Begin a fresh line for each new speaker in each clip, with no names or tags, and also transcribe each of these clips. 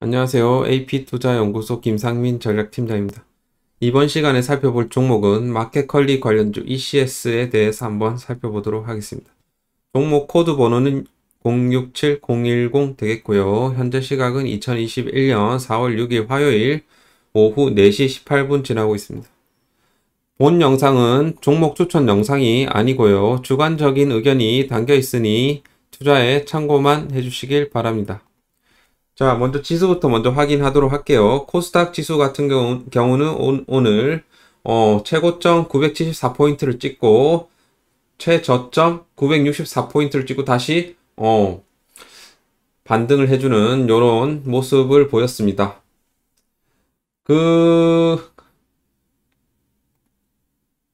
안녕하세요. AP투자연구소 김상민 전략팀장입니다. 이번 시간에 살펴볼 종목은 마켓컬리 관련주 ECS에 대해서 한번 살펴보도록 하겠습니다. 종목 코드 번호는 067010 되겠고요. 현재 시각은 2021년 4월 6일 화요일 오후 4시 18분 지나고 있습니다. 본 영상은 종목 추천 영상이 아니고요. 주관적인 의견이 담겨 있으니 투자에 참고만 해주시길 바랍니다. 자, 먼저 지수부터 먼저 확인하도록 할게요. 코스닥 지수 같은 경우, 는 오, 늘 어, 최고점 974포인트를 찍고 최저점 964포인트를 찍고 다시 어, 반등을 해주는 이런 모습을 보였습니다. 그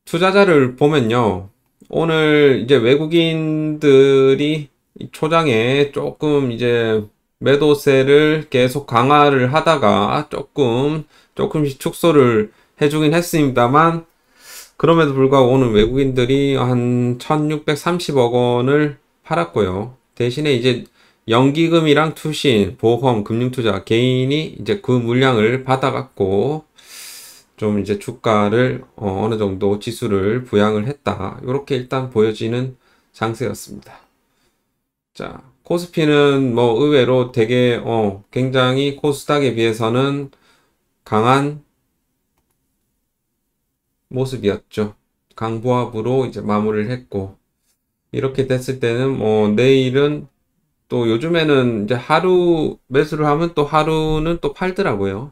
투자자를 보면요. 오늘 이제 외국인들이 초장에 조금 이제 매도세를 계속 강화를 하다가 조금 조금씩 축소를 해주긴 했습니다만 그럼에도 불구하고 오늘 외국인들이 한 1630억 원을 팔았고요. 대신에 이제 연기금이랑 투신, 보험, 금융투자 개인이 이제 그 물량을 받아갖고 좀 이제 주가를 어, 어느 정도 지수를 부양을 했다. 이렇게 일단 보여지는 장세였습니다. 자, 코스피는 뭐 의외로 되게 어, 굉장히 코스닥에 비해서는 강한 모습이었죠. 강보합으로 이제 마무리를 했고 이렇게 됐을 때는 뭐 내일은 또 요즘에는 이제 하루 매수를 하면 또 하루는 또 팔더라고요.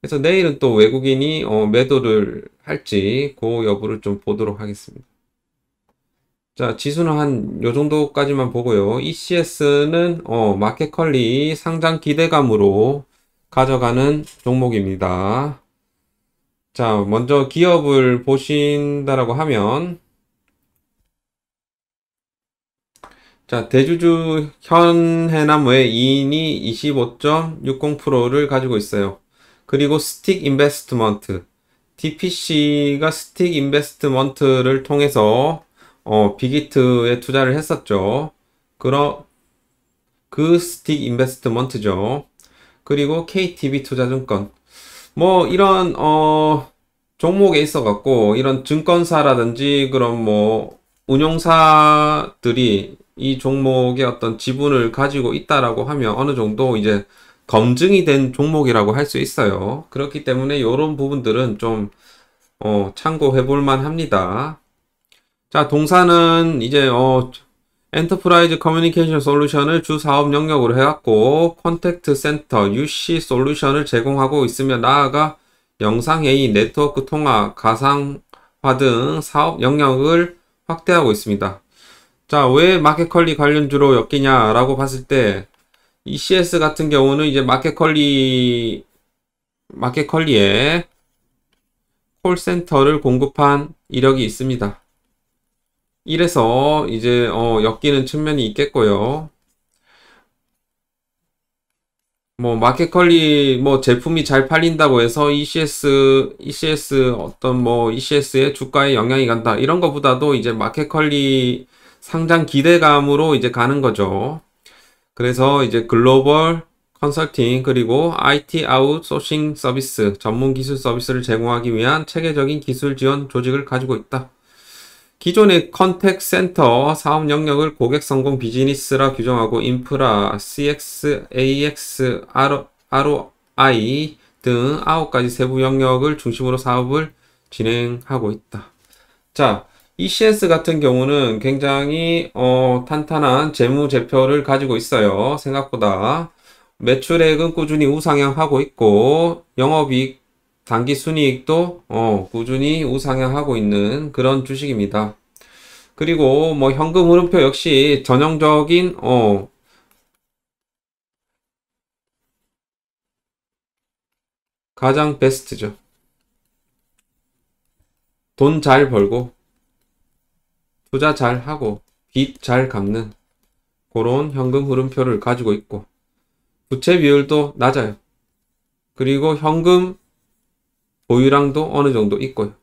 그래서 내일은 또 외국인이 어, 매도를 할지 그 여부를 좀 보도록 하겠습니다. 자, 지수는 한 요 정도까지만 보고요. ECS는 어, 마켓컬리 상장 기대감으로 가져가는 종목입니다. 자, 먼저 기업을 보신다라고 하면 자, 대주주 현해남의 2인이 25.60%를 가지고 있어요. 그리고 스틱 인베스트먼트 DPC가 스틱 인베스트먼트를 통해서 어, 빅히트에 투자를 했었죠. 그러, 그 스틱 인베스트먼트죠. 그리고 KTB 투자증권. 뭐, 이런, 어, 종목에 있어 갖고, 이런 증권사라든지, 그런 뭐, 운용사들이 이 종목의 어떤 지분을 가지고 있다라고 하면 어느 정도 이제 검증이 된 종목이라고 할 수 있어요. 그렇기 때문에 이런 부분들은 좀, 어, 참고해 볼만 합니다. 자, 동사는 이제 어 엔터프라이즈 커뮤니케이션 솔루션을 주 사업 영역으로 해갖고 컨택트 센터 UC 솔루션을 제공하고 있으며 나아가 영상 회의, 네트워크 통화, 가상화 등 사업 영역을 확대하고 있습니다. 자, 왜 마켓컬리 관련주로 엮이냐라고 봤을 때 ECS 같은 경우는 이제 마켓컬리 마켓컬리에 콜센터를 공급한 이력이 있습니다. 이래서 이제 어, 엮이는 측면이 있겠고요. 뭐 마켓컬리 뭐 제품이 잘 팔린다고 해서 ECS ECS 어떤 뭐 ECS의 주가에 영향이 간다 이런 것보다도 이제 마켓컬리 상장 기대감으로 이제 가는 거죠. 그래서 이제 글로벌 컨설팅 그리고 IT 아웃소싱 서비스 전문 기술 서비스를 제공하기 위한 체계적인 기술 지원 조직을 가지고 있다. 기존의 컨택 센터 사업 영역을 고객 성공 비즈니스라 규정하고 인프라, CX, AX, ROI 등 9가지 세부 영역을 중심으로 사업을 진행하고 있다. 자, ECS 같은 경우는 굉장히 어, 탄탄한 재무제표를 가지고 있어요. 생각보다 매출액은 꾸준히 우상향하고 있고 영업이익 단기 순이익도 어, 꾸준히 우상향하고 있는 그런 주식입니다. 그리고 뭐 현금 흐름표 역시 전형적인 어, 가장 베스트죠. 돈 잘 벌고 투자 잘 하고 빚 잘 갚는 그런 현금 흐름표를 가지고 있고 부채 비율도 낮아요. 그리고 현금 보유량도 어느 정도 있고요.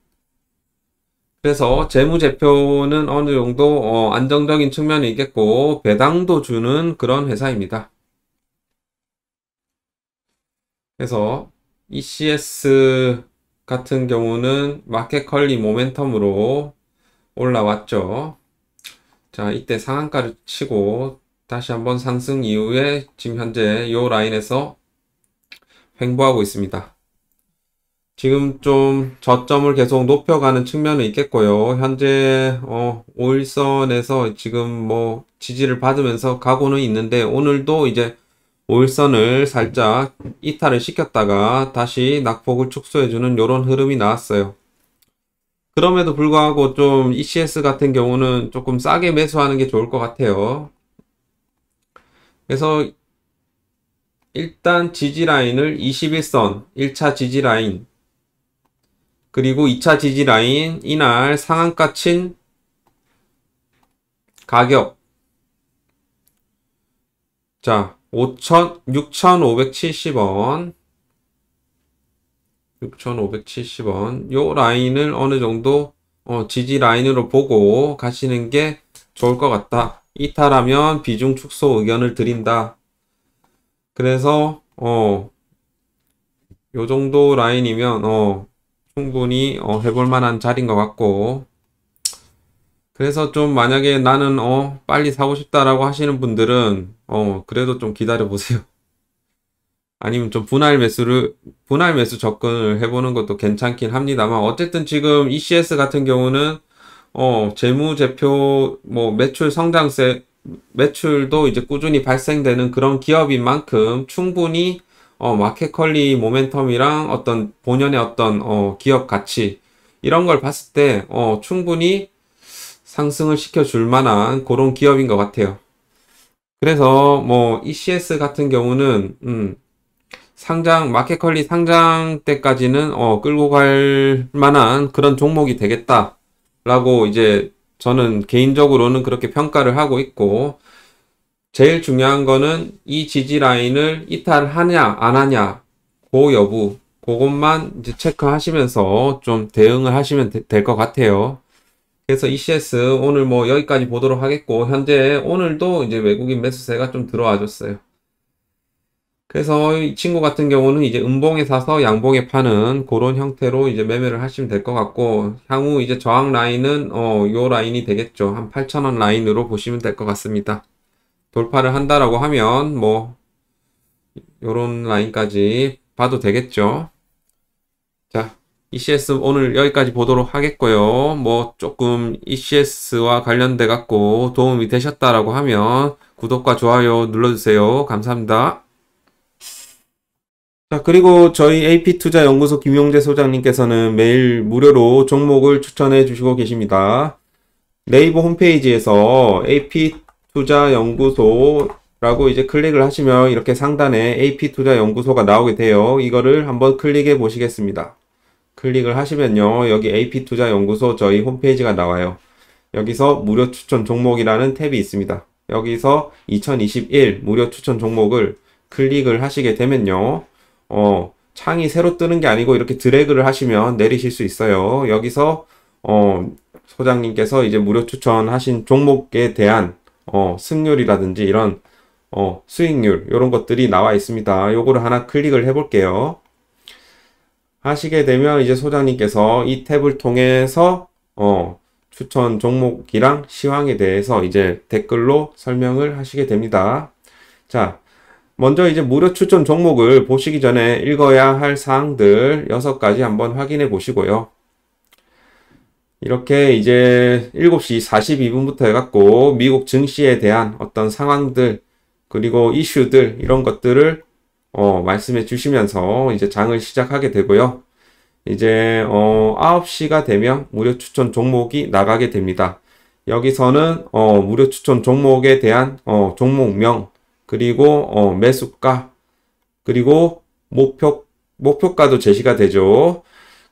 그래서 재무제표는 어느 정도 어, 안정적인 측면이 있겠고 배당도 주는 그런 회사입니다. 그래서 ECS 같은 경우는 마켓컬리 모멘텀으로 올라왔죠. 자 이때 상한가를 치고 다시 한번 상승 이후에 지금 현재 이 라인에서 횡보하고 있습니다. 지금 좀 저점을 계속 높여가는 측면은 있겠고요. 현재 어, 5일선에서 지금 뭐 지지를 받으면서 가고는 있는데 오늘도 이제 5일선을 살짝 이탈을 시켰다가 다시 낙폭을 축소해주는 이런 흐름이 나왔어요. 그럼에도 불구하고 좀 ECS 같은 경우는 조금 싸게 매수하는 게 좋을 것 같아요. 그래서 일단 지지라인을 21선, 1차 지지라인 그리고 2차 지지 라인 이날 상한가 친 가격 자 5천 6,570원 6,570원 요 라인을 어느 정도 어, 지지 라인으로 보고 가시는 게 좋을 것 같다. 이탈하면 비중 축소 의견을 드린다. 그래서 어, 요 정도 라인이면 어, 충분히 어, 해볼 만한 자리인 것 같고 그래서 좀 만약에 나는 어 빨리 사고 싶다라고 하시는 분들은 어 그래도 좀 기다려 보세요 아니면 좀 분할 매수를 분할 매수 접근을 해보는 것도 괜찮긴 합니다만 어쨌든 지금 ECS 같은 경우는 어 재무제표 뭐 매출 성장세 매출도 이제 꾸준히 발생되는 그런 기업인 만큼 충분히 어, 마켓컬리 모멘텀이랑 어떤 본연의 어떤 어, 기업 가치 이런 걸 봤을 때 어, 충분히 상승을 시켜줄 만한 그런 기업인 것 같아요. 그래서 뭐 ECS 같은 경우는 음, 상장 마켓컬리 상장 때까지는 어, 끌고 갈 만한 그런 종목이 되겠다라고 이제 저는 개인적으로는 그렇게 평가를 하고 있고 제일 중요한 거는 이 지지 라인을 이탈하냐 안 하냐 고 여부 그것만 이제 체크하시면서 좀 대응을 하시면 될 것 같아요. 그래서 ECS 오늘 뭐 여기까지 보도록 하겠고 현재 오늘도 이제 외국인 매수세가 좀 들어와 줬어요. 그래서 이 친구 같은 경우는 이제 음봉에 사서 양봉에 파는 그런 형태로 이제 매매를 하시면 될 것 같고 향후 이제 저항 라인은 어요 라인이 되겠죠. 한 8,000원 라인으로 보시면 될 것 같습니다. 돌파를 한다라고 하면 뭐 요런 라인까지 봐도 되겠죠 자 ECS 오늘 여기까지 보도록 하겠고요 뭐 조금 ECS와 관련돼 갖고 도움이 되셨다라고 하면 구독과 좋아요 눌러주세요 감사합니다 자 그리고 저희 AP투자연구소 김용재 소장님께서는 매일 무료로 종목을 추천해 주시고 계십니다 네이버 홈페이지에서 AP 투자연구소라고 이제 클릭을 하시면 이렇게 상단에 AP투자연구소가 나오게 돼요. 이거를 한번 클릭해 보시겠습니다. 클릭을 하시면요. 여기 AP투자연구소 저희 홈페이지가 나와요. 여기서 무료 추천 종목이라는 탭이 있습니다. 여기서 2021 무료 추천 종목을 클릭을 하시게 되면요. 어, 창이 새로 뜨는 게 아니고 이렇게 드래그를 하시면 내리실 수 있어요. 여기서 어, 소장님께서 이제 무료 추천하신 종목에 대한 어, 승률이라든지 이런 어, 수익률 이런 것들이 나와 있습니다. 요거를 하나 클릭을 해볼게요. 하시게 되면 이제 소장님께서 이 탭을 통해서 어, 추천 종목이랑 시황에 대해서 이제 댓글로 설명을 하시게 됩니다. 자, 먼저 이제 무료 추천 종목을 보시기 전에 읽어야 할 사항들 6가지 한번 확인해 보시고요. 이렇게 이제 7시 42분부터 해갖고 미국 증시에 대한 어떤 상황들 그리고 이슈들 이런 것들을 어, 말씀해 주시면서 이제 장을 시작하게 되고요. 이제 어, 9시가 되면 무료 추천 종목이 나가게 됩니다. 여기서는 어, 무료 추천 종목에 대한 어, 종목명 그리고 어, 매수가 그리고 목표 목표가도 제시가 되죠.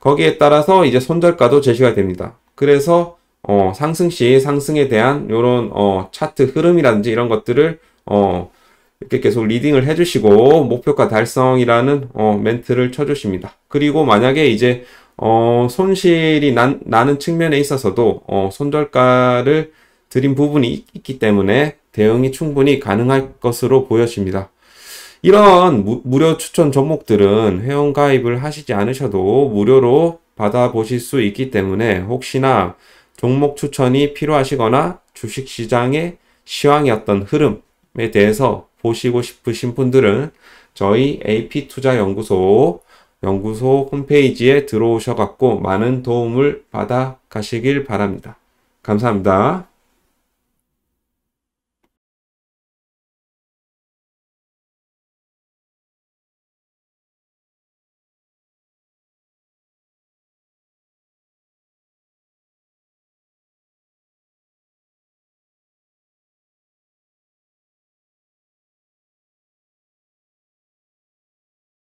거기에 따라서 이제 손절가도 제시가 됩니다. 그래서 어, 상승 시 상승에 대한 이런 어, 차트 흐름이라든지 이런 것들을 어, 이렇게 계속 리딩을 해주시고 목표가 달성이라는 어, 멘트를 쳐주십니다. 그리고 만약에 이제 어, 손실이 난, 나는 측면에 있어서도 어, 손절가를 드린 부분이 있기 때문에 대응이 충분히 가능할 것으로 보여집니다. 이런 무, 무료 추천 종목들은 회원 가입을 하시지 않으셔도 무료로 받아보실 수 있기 때문에 혹시나 종목 추천이 필요하시거나 주식시장의 시황이었던 흐름에 대해서 보시고 싶으신 분들은 저희 AP투자연구소 연구소 홈페이지에 들어오셔갖고 많은 도움을 받아 가시길 바랍니다. 감사합니다.